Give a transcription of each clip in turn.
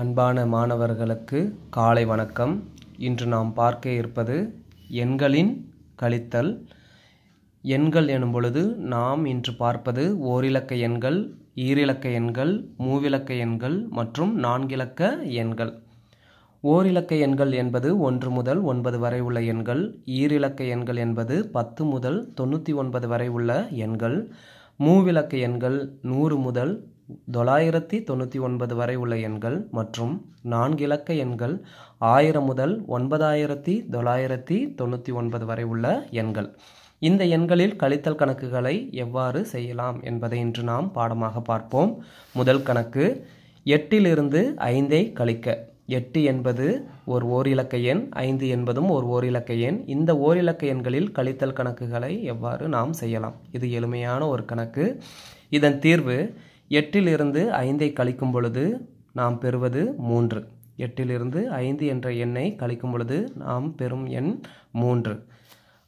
அன்பான மாணவர்களுக்கு காலை வணக்கம் இன்று நாம் பார்க்க இருப்பது எண்களின் கழித்தல் எண்கள் எனும் பொழுது நாம் இன்று பார்ப்பது ஓரிலக்க எண்கள் ஈரிலக்க எண்கள் மூவிலக்க எண்கள் மற்றும் நான்கிலக்க எண்கள் ஓரிலக்க எண்கள் என்பது ஒன்று முதல் ஒன்பது வரை உள்ள எண்கள் ஈரிலக்க எண்கள் என்பது பத்து முதல் தொண்ணூற்றி ஒன்பது வரை உள்ள எண்கள் மூவிலக்க எண்கள் நூறு முதல் தொள்ளாயிரத்தி தொண்ணூற்றி ஒன்பது வரை உள்ள எண்கள் மற்றும் நான்கு இலக்க எண்கள் ஆயிரம் முதல் ஒன்பதாயிரத்தி தொள்ளாயிரத்தி தொண்ணூற்றி ஒன்பது வரை உள்ள எண்கள் இந்த எண்களில் கழித்தல் கணக்குகளை எவ்வாறு செய்யலாம் என்பதை இன்று நாம் பாடமாக பார்ப்போம் முதல் கணக்கு எட்டிலிருந்து ஐந்தை கழிக்க எட்டு என்பது ஒரு ஓரிலக்க எண் ஐந்து என்பதும் ஒரு ஓரிலக்க எண் இந்த ஓரிலக்க எண்களில் கழித்தல் கணக்குகளை எவ்வாறு நாம் செய்யலாம் இது எளிமையான ஒரு கணக்கு இதன் தீர்வு எட்டிலிருந்து ஐந்தை கழிக்கும் பொழுது நாம் பெறுவது மூன்று எட்டிலிருந்து ஐந்து என்ற எண்ணை கழிக்கும் பொழுது நாம் பெறும் எண் மூன்று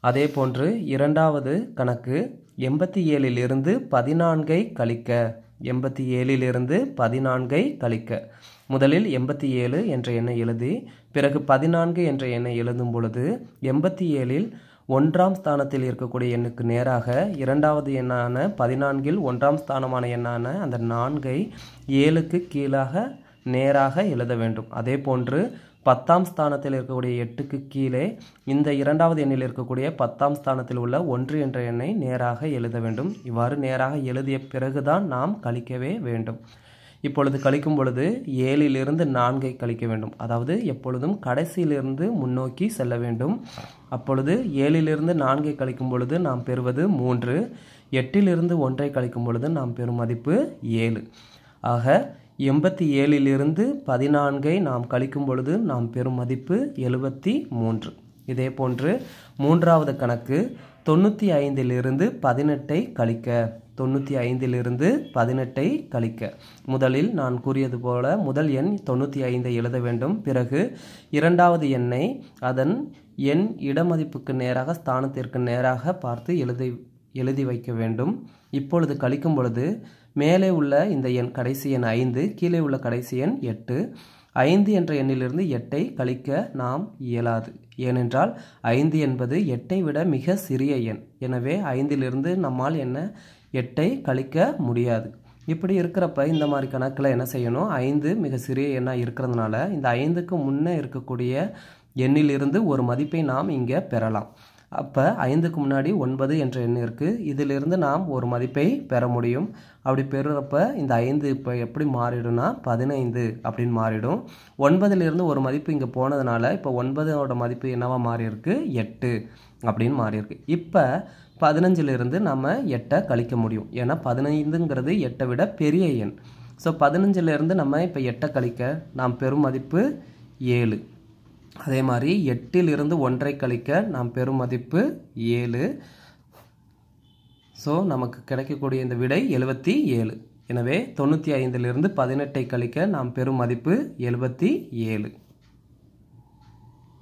அதே போன்று இரண்டாவது கணக்கு எண்பத்தி ஏழிலிருந்து பதினான்கை கழிக்க எண்பத்தி ஏழிலிருந்து பதினான்கை கழிக்க முதலில் எண்பத்தி ஏழு என்ற எண்ணை எழுதி பிறகு பதினான்கு என்ற எண்ணை எழுதும் பொழுது எண்பத்தி ஏழில் ஒன்றாம் ஸ்தானத்தில் இருக்கக்கூடிய எண்ணுக்கு நேராக இரண்டாவது எண்ணான பதினான்கில் ஒன்றாம் ஸ்தானமான எண்ணான அந்த நான்கை ஏழுக்கு கீழாக நேராக எழுத வேண்டும் அதே போன்று பத்தாம் ஸ்தானத்தில் இருக்கக்கூடிய எட்டுக்கு கீழே இந்த இரண்டாவது எண்ணில் இருக்கக்கூடிய பத்தாம் ஸ்தானத்தில் உள்ள ஒன்று என்ற எண்ணை நேராக எழுத வேண்டும் இவ்வாறு நேராக எழுதிய பிறகுதான் நாம் கழிக்கவே வேண்டும் இப்பொழுது கழிக்கும் பொழுது ஏழிலிருந்து நான்கை கழிக்க வேண்டும் அதாவது எப்பொழுதும் கடைசியிலிருந்து முன்னோக்கி செல்ல வேண்டும் அப்பொழுது ஏழிலிருந்து நான்கை கழிக்கும் பொழுது நாம் பெறுவது மூன்று எட்டிலிருந்து ஒன்றை கழிக்கும் பொழுது நாம் பெறும் மதிப்பு ஏழு ஆக எண்பத்தி ஏழிலிருந்து பதினான்கை நாம் கழிக்கும் பொழுது நாம் பெறும் மதிப்பு எழுபத்தி மூன்று இதே போன்று மூன்றாவது கணக்கு தொண்ணூற்றி ஐந்திலிருந்து பதினெட்டை கழிக்க தொண்ணூற்றி ஐந்திலிருந்து பதினெட்டை கழிக்க முதலில் நான் கூறியது போல முதல் எண் தொண்ணூற்றி ஐந்தை எழுத வேண்டும் பிறகு இரண்டாவது எண்ணை அதன் எண் இடமதிப்புக்கு நேராக ஸ்தானத்திற்கு நேராக பார்த்து எழுதி எழுதி வைக்க வேண்டும் இப்பொழுது கழிக்கும் பொழுது மேலே உள்ள இந்த எண் கடைசி எண் ஐந்து கீழே உள்ள கடைசி எண் எட்டு ஐந்து என்ற எண்ணிலிருந்து எட்டை கழிக்க நாம் இயலாது ஏனென்றால் ஐந்து என்பது எட்டை விட மிக சிறிய எண் எனவே ஐந்திலிருந்து நம்மால் என்ன எட்டை கழிக்க முடியாது இப்படி இருக்கிறப்ப இந்த மாதிரி கணக்கில் என்ன செய்யணும் ஐந்து மிக சிறிய எண்ணாக இருக்கிறதுனால இந்த ஐந்துக்கு முன்னே இருக்கக்கூடிய எண்ணிலிருந்து ஒரு மதிப்பை நாம் இங்கே பெறலாம் அப்போ ஐந்துக்கு முன்னாடி ஒன்பது என்ற எண் இருக்குது இதிலிருந்து நாம் ஒரு மதிப்பை பெற முடியும் அப்படி பெறுறப்ப இந்த ஐந்து இப்போ எப்படி மாறிடும்னா பதினைந்து அப்படின்னு மாறிடும் ஒன்பதுலேருந்து ஒரு மதிப்பு இங்கே போனதுனால இப்போ ஒன்பதோட மதிப்பு என்னவாக மாறியிருக்கு எட்டு அப்படின்னு மாறியிருக்கு இப்போ பதினஞ்சிலிருந்து நம்ம எட்டை கழிக்க முடியும் ஏன்னா பதினைந்துங்கிறது எட்டை விட பெரிய எண் ஸோ பதினஞ்சிலிருந்து நம்ம இப்போ எட்டை கழிக்க நாம் பெறும் மதிப்பு ஏழு அதே மாதிரி எட்டிலிருந்து ஒன்றை கழிக்க நாம் பெறும் மதிப்பு ஏழு ஸோ நமக்கு கிடைக்கக்கூடிய இந்த விடை எழுபத்தி ஏழு எனவே தொண்ணூற்றி ஐந்திலிருந்து பதினெட்டை கழிக்க நாம் பெறும் மதிப்பு எழுபத்தி ஏழு